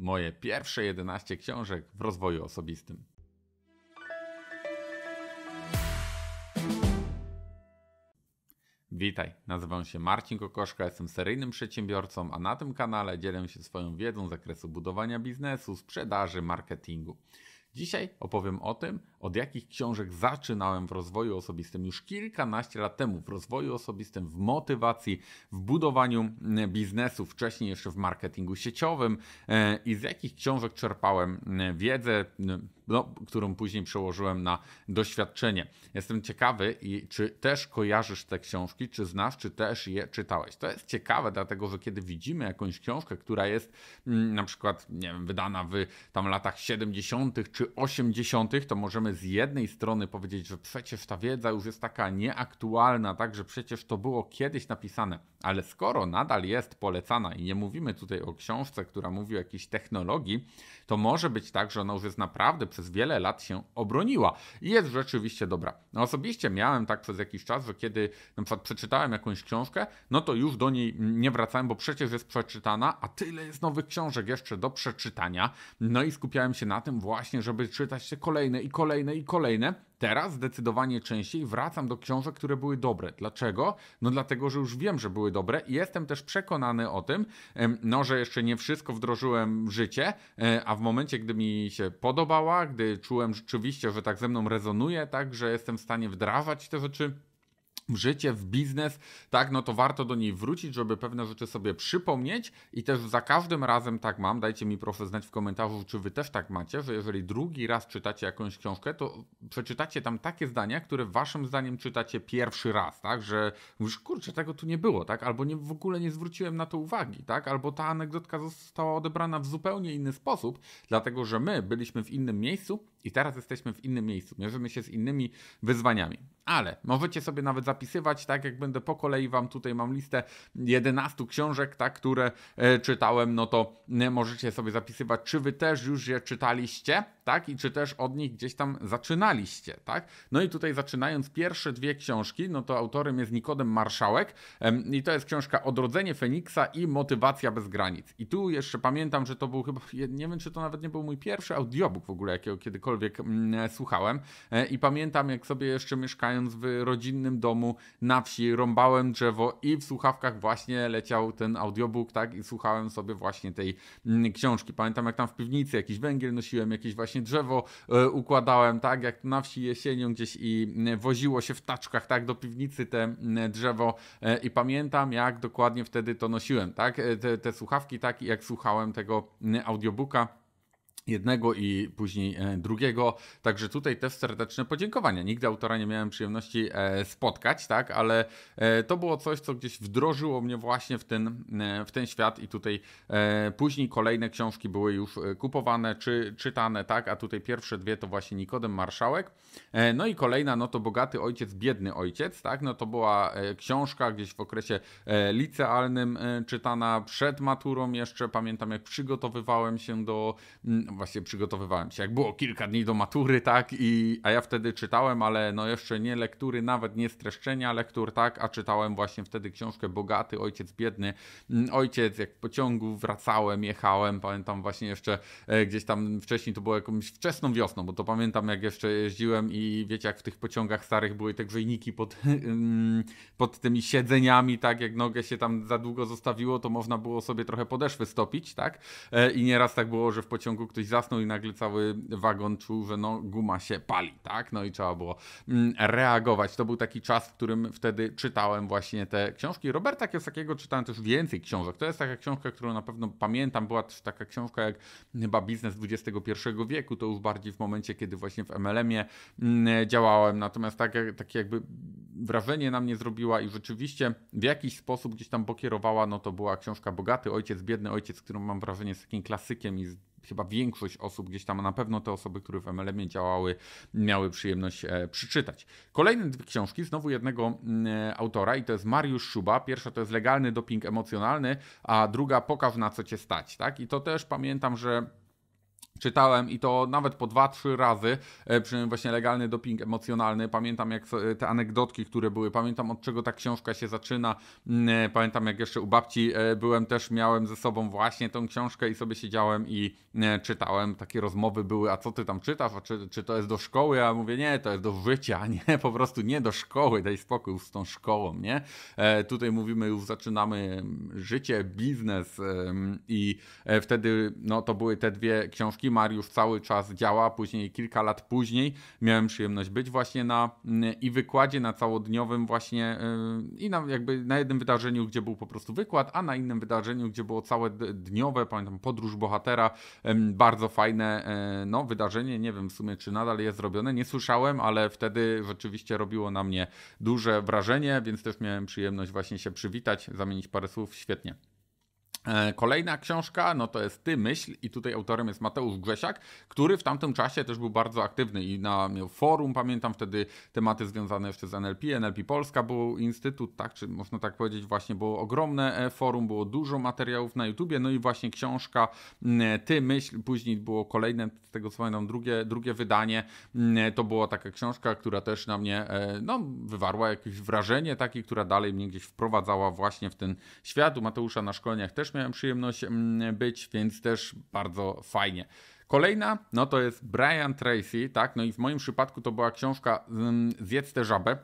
Moje pierwsze 11 książek w rozwoju osobistym. Witaj, nazywam się Marcin Kokoszka, jestem seryjnym przedsiębiorcą, a na tym kanale dzielę się swoją wiedzą z zakresu budowania biznesu, sprzedaży, marketingu. Dzisiaj opowiem o tym, od jakich książek zaczynałem w rozwoju osobistym już kilkanaście lat temu, w rozwoju osobistym, w motywacji, w budowaniu mm, biznesu, wcześniej jeszcze w marketingu sieciowym e, i z jakich książek czerpałem mm, wiedzę mm, no, którą później przełożyłem na doświadczenie. Jestem ciekawy, i czy też kojarzysz te książki, czy znasz, czy też je czytałeś. To jest ciekawe, dlatego że kiedy widzimy jakąś książkę, która jest mm, na przykład nie wiem, wydana w tam latach 70. czy 80., to możemy z jednej strony powiedzieć, że przecież ta wiedza już jest taka nieaktualna, tak, że przecież to było kiedyś napisane, ale skoro nadal jest polecana i nie mówimy tutaj o książce, która mówi o jakiejś technologii, to może być tak, że ona już jest naprawdę przez przez wiele lat się obroniła i jest rzeczywiście dobra. No osobiście miałem tak przez jakiś czas, że kiedy na przykład przeczytałem jakąś książkę, no to już do niej nie wracałem, bo przecież jest przeczytana, a tyle jest nowych książek jeszcze do przeczytania. No i skupiałem się na tym właśnie, żeby czytać się kolejne i kolejne i kolejne Teraz zdecydowanie częściej wracam do książek, które były dobre. Dlaczego? No dlatego, że już wiem, że były dobre i jestem też przekonany o tym, no, że jeszcze nie wszystko wdrożyłem w życie, e, a w momencie, gdy mi się podobała, gdy czułem rzeczywiście, że tak ze mną rezonuje, tak, że jestem w stanie wdrażać te rzeczy, życie, w biznes, tak, no to warto do niej wrócić, żeby pewne rzeczy sobie przypomnieć i też za każdym razem tak mam, dajcie mi proszę znać w komentarzu, czy wy też tak macie, że jeżeli drugi raz czytacie jakąś książkę, to przeczytacie tam takie zdania, które waszym zdaniem czytacie pierwszy raz, tak, że już kurczę, tego tu nie było, tak, albo nie, w ogóle nie zwróciłem na to uwagi, tak, albo ta anegdotka została odebrana w zupełnie inny sposób, dlatego, że my byliśmy w innym miejscu i teraz jesteśmy w innym miejscu, mierzymy się z innymi wyzwaniami, ale możecie sobie nawet zapisać zapisywać, tak jak będę po kolei Wam tutaj mam listę 11 książek, tak, które e, czytałem, no to e, możecie sobie zapisywać, czy Wy też już je czytaliście, tak, i czy też od nich gdzieś tam zaczynaliście, tak. No i tutaj zaczynając pierwsze dwie książki, no to autorem jest Nikodem Marszałek i to jest książka Odrodzenie Feniksa i Motywacja bez granic. I tu jeszcze pamiętam, że to był chyba, nie wiem czy to nawet nie był mój pierwszy audiobook w ogóle, jakiego kiedykolwiek mm, e, słuchałem i pamiętam jak sobie jeszcze mieszkając w rodzinnym domu, domu na wsi, rąbałem drzewo i w słuchawkach właśnie leciał ten audiobook, tak? I słuchałem sobie właśnie tej mm, książki. Pamiętam jak tam w piwnicy jakiś węgiel nosiłem, jakieś właśnie drzewo e, układałem, tak? Jak na wsi jesienią gdzieś i mm, woziło się w taczkach, tak? Do piwnicy te mm, drzewo e, i pamiętam jak dokładnie wtedy to nosiłem, tak? E, te, te słuchawki, tak? I jak słuchałem tego audiobooka jednego i później e, drugiego. Także tutaj też serdeczne podziękowania. Nigdy autora nie miałem przyjemności e, spotkać, tak, ale e, to było coś, co gdzieś wdrożyło mnie właśnie w ten, w ten świat i tutaj później kolejne książki były już kupowane czy czytane, tak, a tutaj pierwsze dwie to właśnie Nikodem Marszałek. No i kolejna, no to Bogaty Ojciec, Biedny Ojciec, tak, no to była książka gdzieś w okresie licealnym czytana przed maturą jeszcze. Pamiętam, jak przygotowywałem się do mm, właśnie przygotowywałem się. Jak było kilka dni do matury, tak, i, a ja wtedy czytałem, ale no jeszcze nie lektury, nawet nie streszczenia lektur, tak, a czytałem właśnie wtedy książkę Bogaty, Ojciec Biedny. Mm, Ojciec, jak w pociągu wracałem, jechałem, pamiętam właśnie jeszcze e, gdzieś tam wcześniej, to było jakąś wczesną wiosną, bo to pamiętam jak jeszcze jeździłem i wiecie, jak w tych pociągach starych były te grzejniki pod, mm, pod tymi siedzeniami, tak, jak nogę się tam za długo zostawiło, to można było sobie trochę podeszwy stopić, tak, e, i nieraz tak było, że w pociągu ktoś ktoś zasnął i nagle cały wagon czuł, że no, guma się pali, tak? No i trzeba było mm, reagować. To był taki czas, w którym wtedy czytałem właśnie te książki. Roberta Kiosakiego czytałem też więcej książek. To jest taka książka, którą na pewno pamiętam. Była też taka książka jak chyba Biznes XXI wieku. To już bardziej w momencie, kiedy właśnie w MLM-ie mm, działałem. Natomiast tak, tak jakby wrażenie na mnie zrobiła i rzeczywiście w jakiś sposób gdzieś tam pokierowała, no to była książka Bogaty Ojciec, Biedny Ojciec, którą mam wrażenie jest takim klasykiem i chyba większość osób gdzieś tam, a na pewno te osoby, które w MLM działały, miały przyjemność e, przeczytać. Kolejne dwie książki, znowu jednego mm, e, autora i to jest Mariusz Szuba. Pierwsza to jest Legalny doping emocjonalny, a druga Pokaż na co cię stać. Tak? I to też pamiętam, że czytałem i to nawet po dwa, trzy razy, e, przynajmniej właśnie legalny doping emocjonalny. Pamiętam jak te anegdotki, które były, pamiętam od czego ta książka się zaczyna. Mm, e, pamiętam jak jeszcze u babci e, byłem też, miałem ze sobą właśnie tą książkę i sobie siedziałem i mm, czytałem. Takie rozmowy były, a co ty tam czytasz, a czy, czy to jest do szkoły? A ja mówię, nie, to jest do życia, nie, po prostu nie do szkoły, daj spokój z tą szkołą, nie? Tutaj mówimy już zaczynamy mm, życie, biznes i wtedy no to były te dwie książki. Mariusz cały czas działa, później kilka lat później miałem przyjemność być właśnie na mm, i wykładzie na całodniowym właśnie y, i na jakby na jednym wydarzeniu, gdzie był po prostu wykład, a na innym wydarzeniu, gdzie było całe dniowe, pamiętam, podróż bohatera, bardzo fajne e, no, wydarzenie, nie wiem w sumie, czy nadal jest zrobione, nie słyszałem, ale wtedy rzeczywiście robiło na mnie duże wrażenie, więc też miałem przyjemność właśnie się przywitać, zamienić parę słów, świetnie. E, kolejna książka, no to jest Ty Myśl i tutaj autorem jest Mateusz Grzesiak, który w tamtym czasie też był bardzo aktywny i na, miał forum, pamiętam wtedy tematy związane jeszcze z NLP, NLP Polska był instytut, tak, czy można tak powiedzieć właśnie, było ogromne e, forum, było dużo materiałów na YouTubie, no i właśnie książka Ty Myśl, później było kolejne, z tego co pamiętam, drugie, drugie wydanie, to była taka książka, która też na mnie, e, no, wywarła jakieś wrażenie takie, która dalej mnie gdzieś wprowadzała właśnie w ten świat, u Mateusza na szkoleniach też też miałem przyjemność mm, być, więc też bardzo fajnie. Kolejna, no to jest Brian Tracy, tak, no i w moim przypadku to była książka mm, Zjedz tę żabę,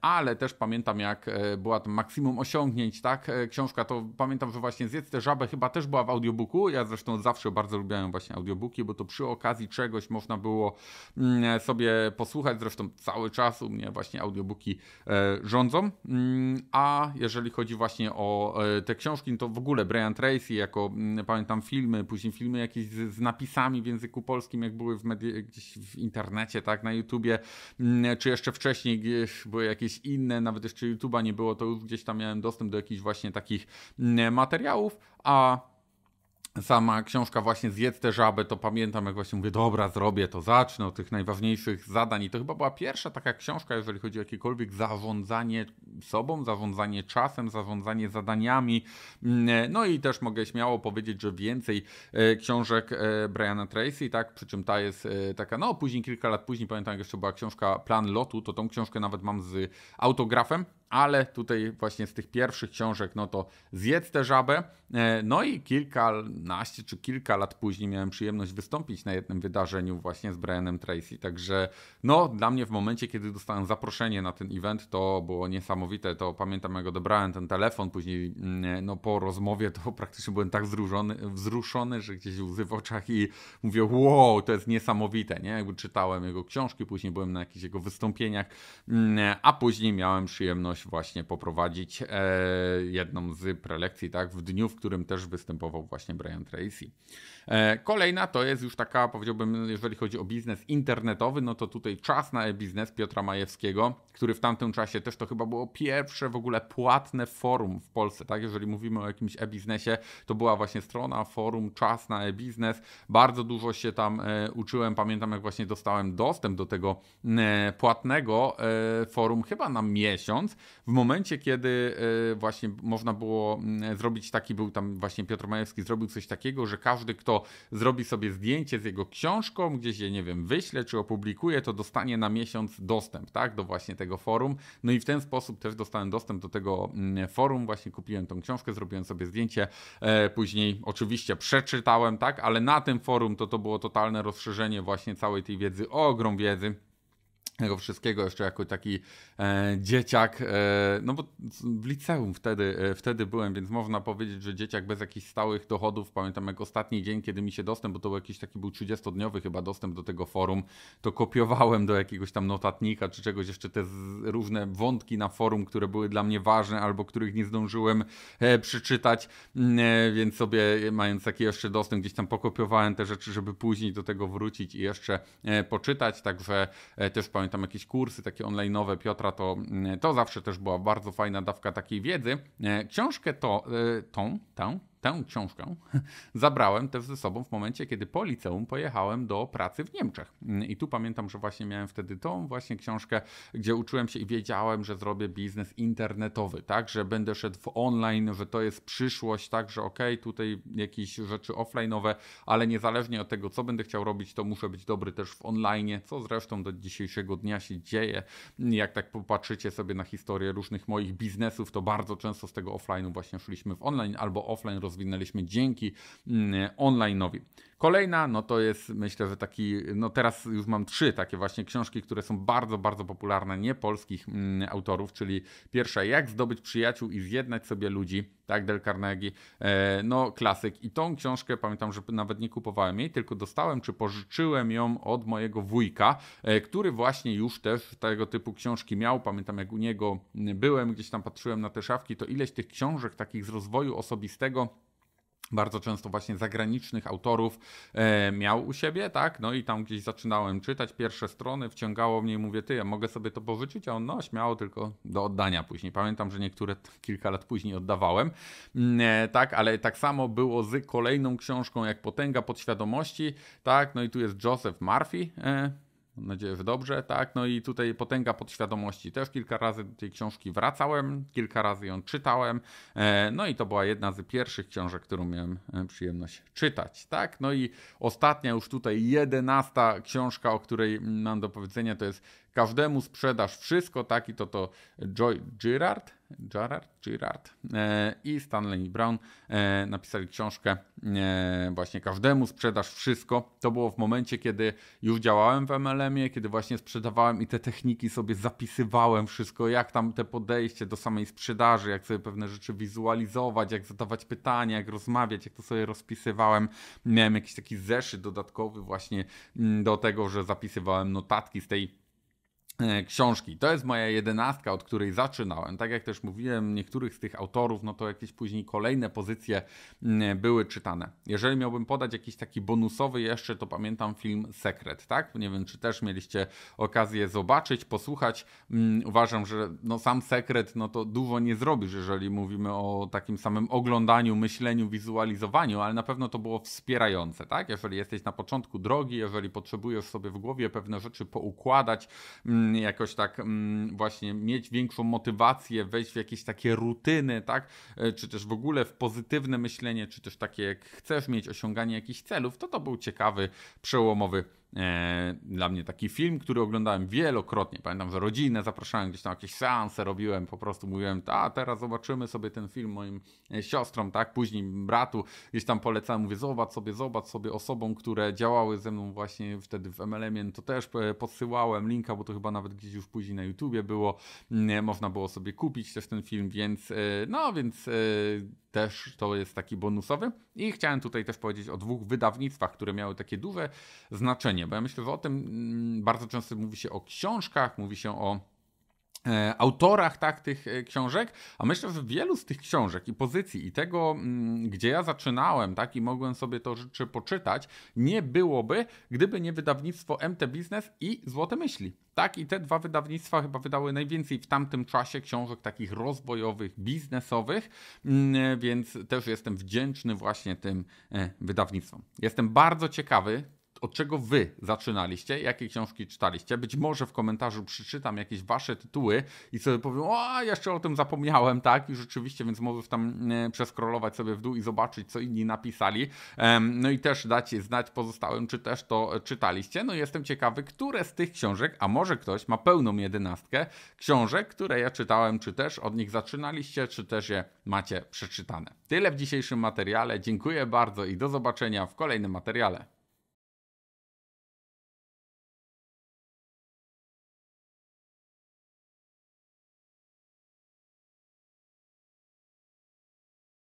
ale też pamiętam jak e, była to Maksimum Osiągnięć, tak, e, książka to pamiętam, że właśnie Zjedz tę żabę chyba też była w audiobooku, ja zresztą zawsze bardzo lubiłem właśnie audiobooki, bo to przy okazji czegoś można było mm, sobie posłuchać, zresztą cały czas u mnie właśnie audiobooki e, rządzą, mm, a jeżeli chodzi właśnie o te książki, no to w ogóle Brian Tracy jako, pamiętam filmy, później filmy jakieś z, z napisami, więc języku polskim, jak były w gdzieś w internecie, tak, na YouTubie, mm, czy jeszcze wcześniej były jakieś inne, nawet jeszcze YouTube'a nie było, to już gdzieś tam miałem dostęp do jakichś właśnie takich mm, materiałów, a sama książka właśnie Zjedz te żaby, to pamiętam jak właśnie mówię, dobra, zrobię to, zacznę od tych najważniejszych zadań i to chyba była pierwsza taka książka, jeżeli chodzi o jakiekolwiek zarządzanie sobą, zarządzanie czasem, zarządzanie zadaniami. Mm, e, no i też mogę śmiało powiedzieć, że więcej e, książek e, Briana Tracy, tak, przy czym ta jest taka, no później, kilka lat później, pamiętam jak jeszcze była książka Plan Lotu, to tą książkę nawet mam z autografem, ale tutaj właśnie z tych pierwszych książek, no to Zjedz tę żabę. E, no i kilkanaście czy kilka lat później miałem przyjemność wystąpić na jednym wydarzeniu właśnie z Brianem Tracy, także no dla mnie w momencie, kiedy dostałem zaproszenie na ten event, to było niesamowite, to pamiętam jak odebrałem ten telefon, później mm, e, no po rozmowie to praktycznie byłem tak wzruszony, wzruszony że gdzieś łzy w oczach i mówię wow, to jest niesamowite, nie? Jakby czytałem jego książki, później byłem na jakichś jego wystąpieniach, mm, e, a później miałem przyjemność właśnie poprowadzić e, jedną z prelekcji, tak, w dniu, w którym też występował właśnie Brian Tracy. E, kolejna to jest już taka, powiedziałbym, jeżeli chodzi o biznes internetowy, no to tutaj czas na e-biznes Piotra Majewskiego, który w tamtym czasie też to chyba było pierwsze w ogóle płatne forum w Polsce, tak, jeżeli mówimy o jakimś e-biznesie, to była właśnie strona, forum, czas na e-biznes, bardzo dużo się tam e, uczyłem, pamiętam jak właśnie dostałem dostęp do tego e, płatnego e, forum chyba na miesiąc w momencie, kiedy e, właśnie można było mm, zrobić taki, był tam właśnie Piotr Majewski, zrobił coś takiego, że każdy, kto zrobi sobie zdjęcie z jego książką, gdzieś je, nie wiem, wyśle czy opublikuje, to dostanie na miesiąc dostęp, tak, do właśnie tego forum. No i w ten sposób też dostałem dostęp do tego mm, forum, właśnie kupiłem tą książkę, zrobiłem sobie zdjęcie, e, później oczywiście przeczytałem, tak, ale na tym forum to to było totalne rozszerzenie właśnie całej tej wiedzy, ogrom wiedzy tego wszystkiego jeszcze jako taki e, dzieciak, e, no bo w liceum wtedy, e, wtedy byłem, więc można powiedzieć, że dzieciak bez jakichś stałych dochodów, pamiętam jak ostatni dzień, kiedy mi się dostęp, bo to był jakiś taki był 30-dniowy chyba dostęp do tego forum, to kopiowałem do jakiegoś tam notatnika czy czegoś jeszcze te z, różne wątki na forum, które były dla mnie ważne albo których nie zdążyłem e, przeczytać, mm, e, więc sobie e, mając taki jeszcze dostęp gdzieś tam pokopiowałem te rzeczy, żeby później do tego wrócić i jeszcze poczytać, także też pamiętam pamiętam jakieś kursy takie online'owe Piotra, to, mm, to zawsze też była bardzo fajna dawka takiej wiedzy. E, książkę to, e, tą, tą, tę książkę zabrałem też ze sobą w momencie, kiedy po liceum pojechałem do pracy w Niemczech. I tu pamiętam, że właśnie miałem wtedy tą właśnie książkę, gdzie uczyłem się i wiedziałem, że zrobię biznes internetowy, tak, że będę szedł w online, że to jest przyszłość, tak, że okej, okay, tutaj jakieś rzeczy offline'owe, ale niezależnie od tego, co będę chciał robić, to muszę być dobry też w online, co zresztą do dzisiejszego dnia się dzieje. Jak tak popatrzycie sobie na historię różnych moich biznesów, to bardzo często z tego offline'u właśnie szliśmy w online albo offline roz rozwinęliśmy dzięki mm, online'owi. Kolejna, no to jest myślę, że taki, no teraz już mam trzy takie właśnie książki, które są bardzo, bardzo popularne, nie polskich mm, autorów, czyli pierwsza, jak zdobyć przyjaciół i zjednać sobie ludzi, tak, Del Carnegie, e, no klasyk. I tą książkę pamiętam, że nawet nie kupowałem jej, tylko dostałem czy pożyczyłem ją od mojego wujka, e, który właśnie już też tego typu książki miał. Pamiętam, jak u niego byłem, gdzieś tam patrzyłem na te szafki, to ileś tych książek takich z rozwoju osobistego bardzo często właśnie zagranicznych autorów e, miał u siebie, tak? No i tam gdzieś zaczynałem czytać pierwsze strony, wciągało mnie i mówię, ty, ja mogę sobie to pożyczyć, a on, no, śmiało, tylko do oddania później. Pamiętam, że niektóre kilka lat później oddawałem, mm, e, tak? Ale tak samo było z kolejną książką, jak Potęga Podświadomości, tak? No i tu jest Joseph Murphy, e, Mam nadzieję, że dobrze, tak. No i tutaj potęga podświadomości też kilka razy do tej książki wracałem, kilka razy ją czytałem. E, no i to była jedna z pierwszych książek, którą miałem e, przyjemność czytać, tak. No i ostatnia już tutaj jedenasta książka, o której mam do powiedzenia, to jest każdemu sprzedasz wszystko, tak i to to Joy Girard, Gerard, Girard e, i Stanley Brown e, napisali książkę e, właśnie każdemu sprzedaż wszystko. To było w momencie, kiedy już działałem w MLM-ie, kiedy właśnie sprzedawałem i te techniki sobie zapisywałem wszystko, jak tam te podejście do samej sprzedaży, jak sobie pewne rzeczy wizualizować, jak zadawać pytania, jak rozmawiać, jak to sobie rozpisywałem. Miałem jakiś taki zeszyt dodatkowy właśnie mm, do tego, że zapisywałem notatki z tej E, książki. To jest moja jedenastka, od której zaczynałem. Tak jak też mówiłem, niektórych z tych autorów, no to jakieś później kolejne pozycje mm, były czytane. Jeżeli miałbym podać jakiś taki bonusowy jeszcze, to pamiętam film Sekret, tak? Nie wiem, czy też mieliście okazję zobaczyć, posłuchać. Mm, uważam, że no sam Sekret, no to dużo nie zrobisz, jeżeli mówimy o takim samym oglądaniu, myśleniu, wizualizowaniu, ale na pewno to było wspierające, tak? Jeżeli jesteś na początku drogi, jeżeli potrzebujesz sobie w głowie pewne rzeczy poukładać, mm, jakoś tak mm, właśnie mieć większą motywację, wejść w jakieś takie rutyny, tak? E, czy też w ogóle w pozytywne myślenie, czy też takie jak chcesz mieć osiąganie jakichś celów, to to był ciekawy, przełomowy E, dla mnie taki film, który oglądałem wielokrotnie. Pamiętam, że rodzinę zapraszałem gdzieś tam jakieś seanse robiłem, po prostu mówiłem, a teraz zobaczymy sobie ten film moim e, siostrom, tak, później bratu, gdzieś tam polecałem, mówię, zobacz sobie, zobacz sobie osobom, które działały ze mną właśnie wtedy w MLM, to też e, podsyłałem linka, bo to chyba nawet gdzieś już później na YouTubie było, można było sobie kupić też ten film, więc no, więc też to jest taki bonusowy. I chciałem tutaj też powiedzieć o dwóch wydawnictwach, które miały takie duże znaczenie, bo ja myślę, że o tym mm, bardzo często mówi się o książkach, mówi się o E, autorach tak tych e, książek, a myślę, że wielu z tych książek i pozycji i tego, mm, gdzie ja zaczynałem, tak, i mogłem sobie to rzeczy poczytać, nie byłoby, gdyby nie wydawnictwo MT Biznes i Złote Myśli. Tak, i te dwa wydawnictwa chyba wydały najwięcej w tamtym czasie książek takich rozwojowych, biznesowych, mm, e, więc też jestem wdzięczny właśnie tym wydawnictwom. Jestem bardzo ciekawy, od czego wy zaczynaliście, jakie książki czytaliście. Być może w komentarzu przeczytam jakieś wasze tytuły i sobie powiem, o, jeszcze o tym zapomniałem, tak? I rzeczywiście, więc mogę tam e, przeskrolować sobie w dół i zobaczyć, co inni napisali. No i też dać znać pozostałym, czy też to e, czytaliście. No i jestem ciekawy, które z tych książek, a może ktoś ma pełną jedenastkę książek, które ja czytałem, czy też od nich zaczynaliście, czy też je macie przeczytane. Tyle w dzisiejszym materiale. Dziękuję bardzo i do zobaczenia w kolejnym materiale.